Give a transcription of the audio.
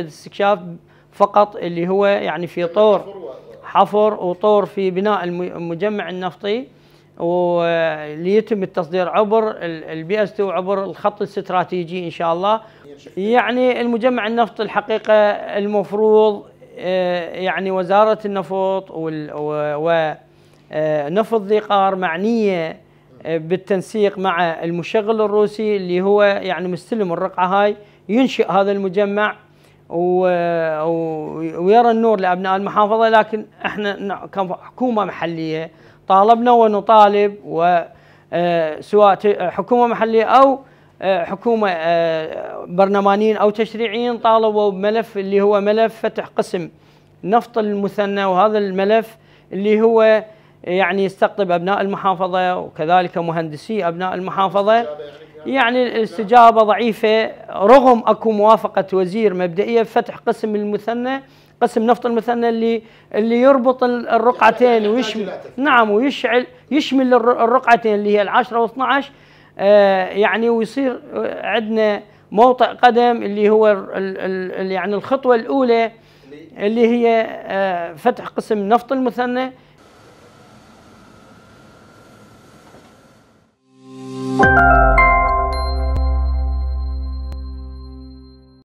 يفقد استكشاف فقط اللي هو يعني في طور حفر وطور في بناء المجمع النفطي وليتم التصدير عبر البي اس 2 عبر الخط الاستراتيجي ان شاء الله يعني المجمع النفط الحقيقه المفروض آه، يعني وزاره النفط ونفط آه، ذي قار معنيه آه، بالتنسيق مع المشغل الروسي اللي هو يعني مستلم الرقعه هاي ينشئ هذا المجمع ويرى النور لابناء المحافظه لكن احنا كحكومه محليه طالبنا ونطالب و آه، سواء حكومه محليه او آه، حكومه آه، برلمانيين او تشريعيين طالبوا بملف اللي هو ملف فتح قسم نفط المثنى وهذا الملف اللي هو يعني يستقطب ابناء المحافظه وكذلك مهندسي ابناء المحافظه يعني, يعني الاستجابه ضعيفه رغم اكو موافقه وزير مبدئيه فتح قسم المثنى قسم نفط المثنى اللي اللي يربط الرقعتين ويشمل نعم ويشعل يشمل الرقعتين اللي هي العشرة و12 آه يعني ويصير آه، عندنا موطئ قدم اللي هو الـ الـ يعني الخطوه الاولى اللي هي آه فتح قسم نفط المثنى thank you